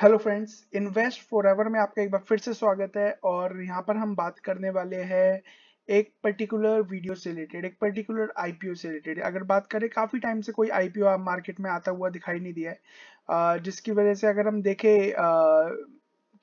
hello friends invest for में आपका एक बार फिर से स्वागत है और यहाँ पर हम बात करने वाले हैं एक पर्टिकुलर वीडियो से रिलेटेड एक पर्टिकुलर आईपीओ से रिलेटेड अगर बात करें काफ़ी टाइम से कोई आईपीओ आप मार्केट में आता हुआ दिखाई नहीं दिया है जिसकी वजह से अगर हम देखें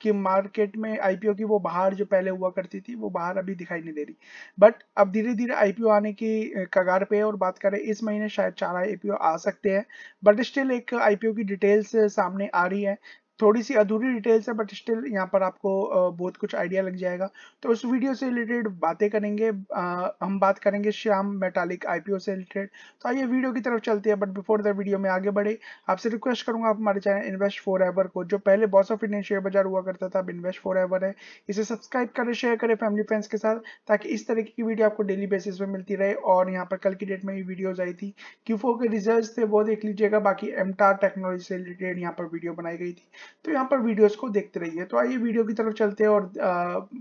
कि मार्केट में आईपीओ की वो बाहर जो पहले हुआ करती थी वो बाहर अभी दिखाई नहीं दे रही बट अब धीरे धीरे आईपीओ आने की कगार पे है और बात करें इस महीने शायद चार आईपीओ आ सकते हैं बट स्टिल एक आईपीओ की डिटेल्स सामने आ रही है थोड़ी सी अधूरी डिटेल्स है बट स्टिल यहाँ पर आपको बहुत कुछ आइडिया लग जाएगा तो उस वीडियो से रिलेटेड बातें करेंगे आ, हम बात करेंगे श्याम मेटालिक आईपीओ से रिलेटेड तो आइए वीडियो की तरफ चलती है बट बिफोर द वीडियो में आगे बढ़े आपसे रिक्वेस्ट करूंगा आप हमारे चैनल इन्वेस्ट फॉर एवर को जो पहले बॉस ऑफ इंडियन शेयर बाजार हुआ करता था अब इन्वेस्ट फॉर एवर है इसे सब्सक्राइब करें शेयर करें फैमिली फ्रेंड्स के साथ ताकि इस तरीके की वीडियो आपको डेली बेसिस पर मिलती रहे और यहाँ पर कल की डेट में ये वीडियोज आई थी क्यू के रिजल्ट थे वो देख लीजिएगा बाकी एमटार टेक्नोलॉजी से रिलेटेड यहाँ पर वीडियो बनाई गई थी तो यहाँ पर वीडियोस को देखते रहिए तो आइए वीडियो की तरफ चलते हैं और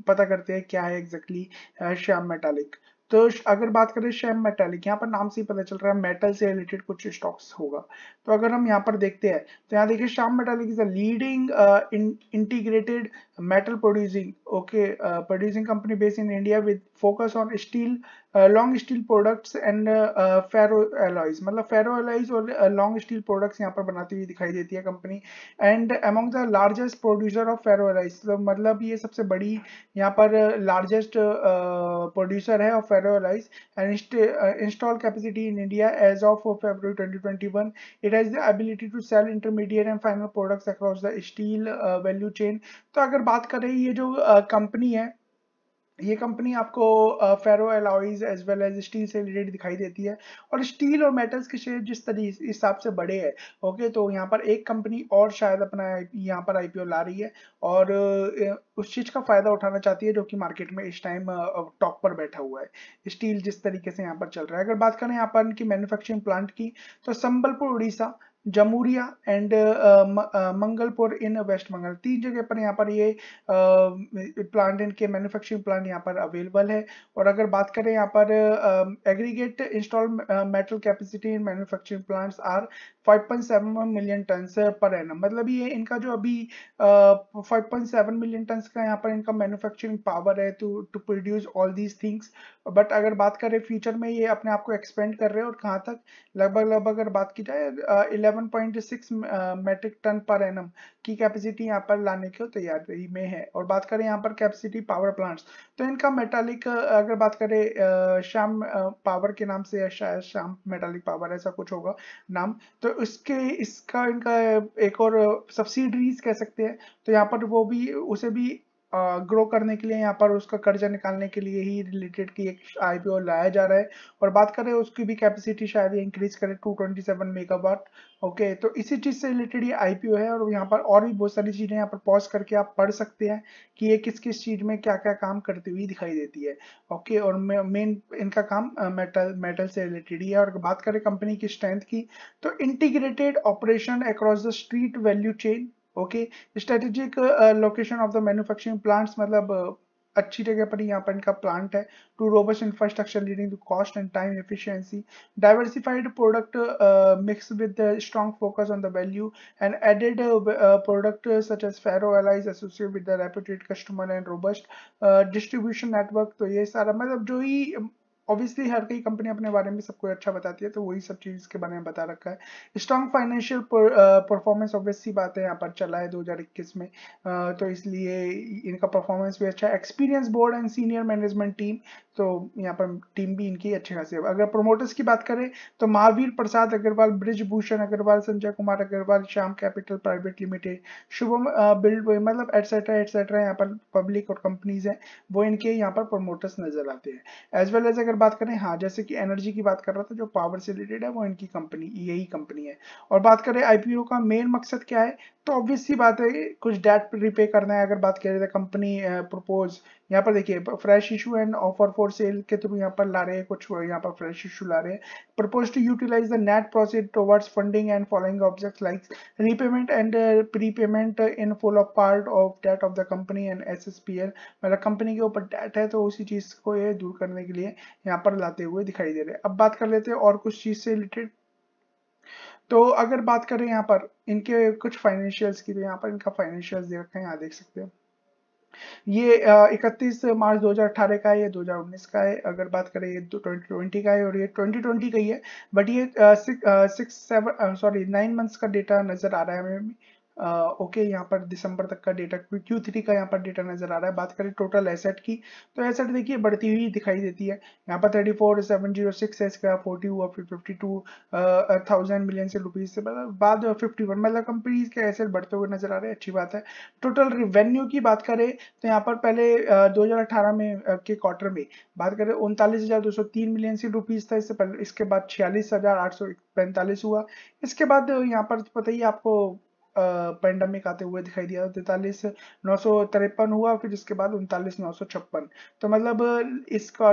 पता करते हैं क्या है एग्जैक्टली श्याम मेटालिक तो अगर बात करें श्याम मेटालिक यहाँ पर नाम से ही पता चल रहा है मेटल से रिलेटेड कुछ स्टॉक्स होगा तो अगर हम यहाँ पर देखते हैं तो यहाँ देखिए Shyam metallic is a leading integrated metal producing okay producing company based in India with focus on steel long steel products and ferro alloys मतलब फेरो एलॉइज और लॉन्ग स्टील प्रोडक्ट्स यहाँ पर बनाती हुई दिखाई देती है company and among the largest producer of ferro alloys मतलब ये सबसे बड़ी यहाँ पर लार्जेस्ट uh, प्रोड्यूसर uh, है of ferro alloys and install capacity in India as of February 2021 it has the ability to sell intermediate and final products across the steel value chain तो अगर बात करें ये जो कंपनी uh, है ये company आपको ferro alloys as well as steel से रिलेटेड दिखाई देती है और स्टील और मेटल्स के शेयर जिस तरीके हिसाब से बड़े हैं ओके तो यहाँ पर एक कंपनी और शायद अपना यहाँ पर आईपीओ ला रही है और उस चीज़ का फ़ायदा उठाना चाहती है जो कि मार्केट में इस टाइम टॉप पर बैठा हुआ है स्टील जिस तरीके से यहाँ पर चल रहा है अगर बात करें यहाँ पर इनकी मैन्युफैक्चरिंग प्लांट की तो Sambalpur Orissa Jamuria and Mangalpur in west Bengal तीन जगह पर यहाँ पर ये प्लांट इनके मैन्युफैक्चरिंग प्लांट यहाँ पर अवेलेबल है और अगर बात करें यहाँ पर aggregate install metal capacity in manufacturing plants are 5.7 million ton per annum मतलब ये इनका जो अभी uh, मिलियन टन का यहाँ पर इनका मैनुफेक्चरिंग पावर है to to produce all these things but अगर बात करें फ्यूचर में ये अपने आप को एक्सपेंड कर रहे हैं और कहाँ तक लगभग लगभग अगर बात की जाए eleven 11.6 metric ton per annum की कैपेसिटी यहाँ पर लाने की तैयारी में है और बात करें यहाँ पर कैपेसिटी पावर प्लांट्स तो इनका मेटालिक uh, अगर बात करें uh, श्याम पावर uh, के नाम से शायद श्याम मेटालिक पावर ऐसा कुछ होगा नाम तो उसके इसका इनका एक और सब्सिडरीज कह सकते हैं तो यहाँ पर वो भी उसे भी ग्रो करने के लिए यहाँ पर उसका कर्जा निकालने के लिए ही रिलेटेड की एक आईपीओ लाया जा रहा है और बात करें उसकी भी कैपेसिटी शायद इंक्रीज करे 227 मेगावाट ओके तो इसी चीज से रिलेटेड ये आईपीओ है और यहाँ पर और भी बहुत सारी चीजें यहाँ पर पॉज करके आप पढ़ सकते हैं कि ये किस किस चीज में क्या क्या काम करती हुई दिखाई देती है ओके और मेन इनका काम मेटल मेटल से रिलेटेड ही है और बात करें कंपनी की स्ट्रेंथ की तो integrated operation across the street value chain okay strategic location of the manufacturing plants मतलब uh, अच्छी जगह पर यहाँ पर इनका प्लांट है two robust infrastructure leading to cost and time efficiency diversified product mix with strong focus on the value and added product such as ferro alloys associate with the reputed customer and robust distribution network तो ये सारा मतलब जो ही obviously हर कई company अपने बारे में सबको अच्छा बताती है तो वही सब चीज़ के बारे में बता रखा है स्ट्रॉन्ग फाइनेंशियल परफॉर्मेंस ऑब्वियसली बात है यहाँ पर चला है दो में uh, तो इसलिए इनका परफॉर्मेंस भी अच्छा है experience board and senior management team तो यहाँ पर टीम भी इनकी अच्छी खासी है अगर प्रोमोटर्स की बात करें तो Mahavir Prasad Agarwal Brij Bhushan Agarwal Sanjay Kumar Agarwal Shyam capital private limited Shubham build मतलब एटसेट्रा एटसेट्रा यहाँ पर पब्लिक और कंपनीज हैं वो इनके यहाँ पर प्रोमोटर्स नजर आते हैं एज वेल एज अगर अगर बात करें हाँ जैसे कि एनर्जी की बात कर रहा था जो पावर से रिलेटेड है वो इनकी कंपनी यही कंपनी है और बात करें आईपीओ का मेन मकसद क्या है तो ऑब्वियस सी बात है कुछ डेट रिपे करना है अगर बात करें तो कंपनी प्रपोज यहाँ पर देखिए fresh issue and offer for sale के थ्रू यहाँ पर ला रहे हैं कुछ यहाँ पर फ्रेश इशू ला रहे हैं propose to utilise the net proceed towards funding and following object like repayment and prepayment in full of part of debt of the company and एस मतलब कंपनी के ऊपर डेट है तो उसी चीज को ये दूर करने के लिए यहाँ पर लाते हुए दिखाई दे रहे हैं अब बात कर लेते हैं और कुछ चीज से रिलेटेड तो अगर बात करें यहाँ पर इनके कुछ फाइनेंशियल्स की तो यहाँ पर इनका फाइनेंशियल्स दे रखा है यहाँ देख सकते हैं ये इकतीस मार्च 2018 का है ये 2019 का है अगर बात करें ये 2020 का है और ये 2020 का ही है बट ये six seven sorry nine months का डेटा नजर आ रहा है हमें ओके यहाँ पर दिसंबर तक का डेटा क्यू थ्री का यहाँ पर डेटा नजर आ रहा है बात करें टोटल एसेट की तो एसेट देखिए बढ़ती हुई दिखाई देती है यहाँ पर thirty four seven zero six है इसका फोर्टी हुआ फिर फिफ्टी टू थाउजेंड मिलियन से रुपीज से मतलब बाद फिफ्टी वन मतलब कंपनीज के एसेट बढ़ते हुए नजर आ रहे हैं अच्छी बात है टोटल रिवेन्यू की बात करें तो यहाँ पर पहले दो हजार अठारह में के क्वार्टर में बात करें उनतालीस हजार दो सौ तीन मिलियन से रुपीज था इससे पहले इसके बाद छियालीस हजार आठ सौ पैंतालीस हुआ इसके बाद यहाँ पर पता ही आपको पेंडेमिक आते हुए दिखाई दिया तैतालीस नौ सौ तिरपन हुआ फिर इसके बाद उनतालीस नौ सौ छप्पन तो मतलब इसका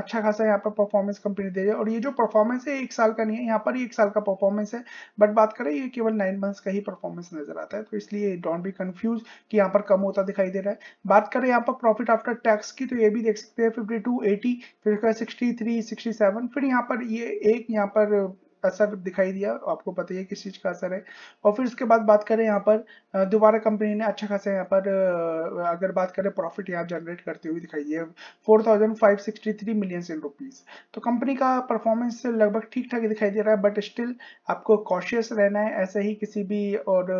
अच्छा खासा यहाँ पर परफॉर्मेंस कंपनी दे रही है और ये जो परफॉर्मेंस है एक साल का नहीं है यहाँ पर एक साल का परफॉर्मेंस है बट बात करें ये केवल नाइन मंथ्स का ही परफॉर्मेंस नजर आता है तो इसलिए डोंट बी कंफ्यूज कि यहाँ पर कम होता दिखाई दे रहा है बात करें यहाँ पर प्रॉफिट आफ्टर टैक्स की तो ये भी देख सकते हैं फिफ्टी टू एटी फिर सिक्सटी थ्री सिक्सटी सेवन फिर यहाँ पर ये एक यहाँ पर असर दिखाई दिया आपको पता ही किस चीज़ का असर है और फिर उसके बाद बात करें यहाँ पर दोबारा कंपनी ने अच्छा खासा यहाँ पर अगर बात करें प्रॉफिट यहाँ जनरेट करते हुए दिखाई दिया four thousand five sixty three million in rupees तो कंपनी का परफॉर्मेंस लगभग ठीक ठाक दिखाई दे रहा है बट स्टिल आपको कॉशियस रहना है ऐसे ही किसी भी और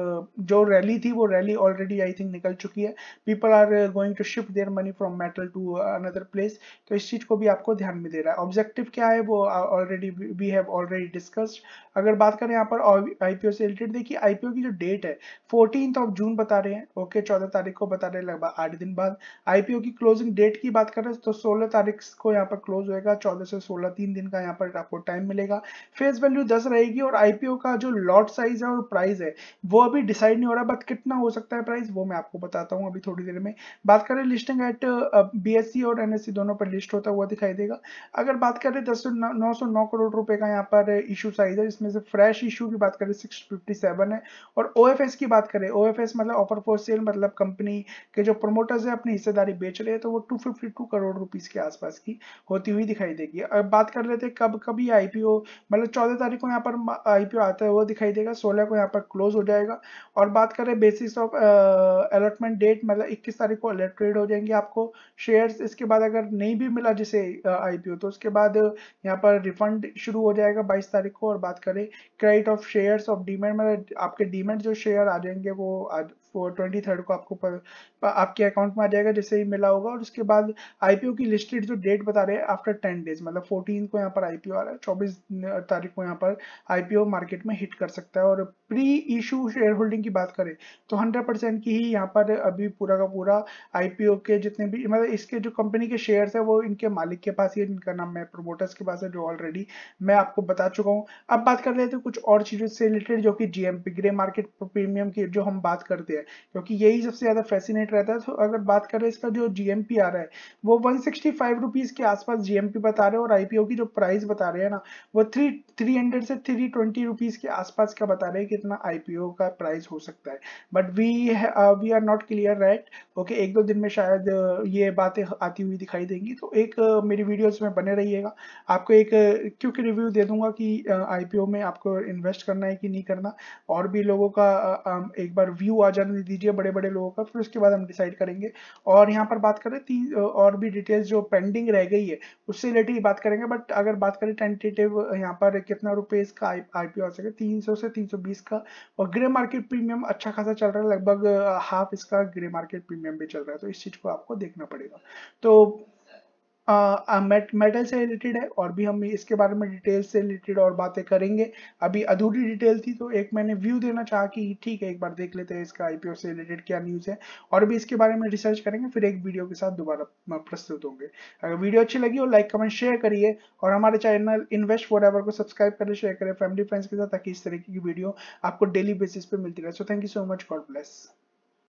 जो रैली थी वो रैली ऑलरेडी आई थिंक निकल चुकी है people are going to shift their money from metal to another place तो इस चीज़ को भी आपको ध्यान में दे रहा है ऑब्जेक्टिव क्या है वो already we have already disc discussed अगर बात करें यहाँ पर आईपीओ से रिलेटेड देखिए आईपीओ की जो डेट है फोर्टीन ऑफ जून बता रहे हैं ओके चौदह तारीख को बता रहे हैं लगभग आठ दिन बाद आईपीओ की क्लोजिंग डेट की बात करें तो सोलह तारीख को यहाँ पर क्लोज होगा चौदह से सोलह तीन दिन का यहाँ पर आपको टाइम मिलेगा फेस वैल्यू दस रहेगी और आईपीओ का जो लॉट साइज है और प्राइस है वो अभी डिसाइड नहीं हो रहा बट कितना हो सकता है प्राइस वो मैं आपको बताता हूँ अभी थोड़ी देर में बात करें लिस्टिंग एट बी और एनएससी e दोनों पर लिस्ट होता हुआ दिखाई देगा अगर बात करें दस नौ नौ करोड़ रुपए का यहाँ पर इशू इशू साइज है जिसमें से फ्रेश इशू की बात करें सिक्स फिफ्टी सेवन है और ओ एफ एस की बात करें ओ एफ एस मतलब ऑफर फॉर सेल मतलब कंपनी के जो प्रमोटर्स हैं अपनी हिस्सेदारी बेच रहे हैं तो वो two fifty two crore rupees के आसपास की होती हुई दिखाई देगी अब बात कर लेते हैं कब कभी आई पी ओ मतलब चौदह तारीख को यहाँ पर आई पी ओ आता है वो दिखाई देगा सोलह को यहाँ पर क्लोज हो जाएगा और बात करें बेसिस ऑफ अलॉटमेंट डेट मतलब इक्कीस तारीख को अलॉट ट्रेड हो जाएंगे आपको शेयर्स इसके बाद अगर नहीं भी मिला जिसे ओ uh, तो उसके बाद यहाँ पर रिफंड शुरू हो जाएगा बाईस तारीख देखो और बात करें credit of share of demat मतलब आपके डीमेट जो शेयर आ जाएंगे वो ट्वेंटी थर्ड को आपको पर, आपके अकाउंट में आ जाएगा जैसे ही मिला होगा और उसके बाद आईपीओ की लिस्टेड जो डेट बता रहे हैं आफ्टर टेन डेज मतलब फोर्टीन को यहाँ पर आईपीओ आ रहा है चौबीस तारीख को यहाँ पर आईपीओ मार्केट में हिट कर सकता है और प्री इशू शेयर होल्डिंग की बात करें तो हंड्रेड परसेंट की ही यहाँ पर अभी पूरा का पूरा आईपीओ के जितने भी मतलब इसके जो कंपनी के शेयर है वो इनके मालिक के पास ही इनका नाम है प्रोमोटर्स के पास है जो ऑलरेडी मैं आपको बता चुका हूँ हूँ अब बात कर लेते हैं कुछ और चीज़ों से रिलेटेड जो कि जीएमपी ग्रे मार्केट प्रीमियम की जो हम बात करते हैं क्योंकि यही सबसे ज़्यादा फैसिनेट रहता है तो अगर बात करें इसका जो जीएमपी आ रहा है वो वन सिक्सटी के आसपास जीएमपी बता रहे हैं और आईपीओ की जो प्राइस बता रहे हैं ना वो थ्री थ्री हंड्रेड से थ्री ट्वेंटी रुपीज़ के आसपास का बता रहे हैं कि इतना आईपीओ का प्राइस हो सकता है but we we are not clear right okay एक दो दिन में शायद uh, ये बातें आती हुई दिखाई देंगी तो एक uh, मेरी वीडियोस में बने रहिएगा आपको एक uh, क्योंकि रिव्यू दे दूंगा कि आईपीओ में आपको इन्वेस्ट करना है कि नहीं करना और भी लोगों का एक बार व्यू आ जाने दीजिए बड़े बड़े लोगों का फिर उसके बाद हम डिसाइड करेंगे और यहाँ पर बात करें तीन और भी डिटेल्स जो पेंडिंग रह गई है उससे रिलेटेड बात करेंगे बट अगर बात करें टेंटेटिव यहाँ पर कितना रुपये इसका आईपीओ आ सके तीन से तीन का और ग्रे मार्केट प्रीमियम अच्छा खासा चल रहा है लगभग हाफ इसका ग्रे मार्केट प्रीमियम भी चल रहा है तो इस चीज को आपको देखना पड़ेगा तो मेटल से रिलेटेड है और भी हम इसके बारे में डिटेल से रिलेटेड और बातें करेंगे अभी अधूरी डिटेल थी तो एक मैंने व्यू देना चाहा कि ठीक है एक बार देख लेते हैं इसका आईपीओ से रिलेटेड क्या न्यूज़ है और भी इसके बारे में रिसर्च करेंगे फिर एक वीडियो के साथ दोबारा प्रस्तुत होंगे अगर वीडियो अच्छी लगी हो लाइक कमेंट शेयर करिए और हमारे चैनल इन्वेस्ट फॉर को सब्सक्राइब करें शेयर करें फैमिली फ्रेंड्स के साथ ताकि इस तरीके की वीडियो आपको डेली बेसिस पे मिलती रहे so thank you so much God bless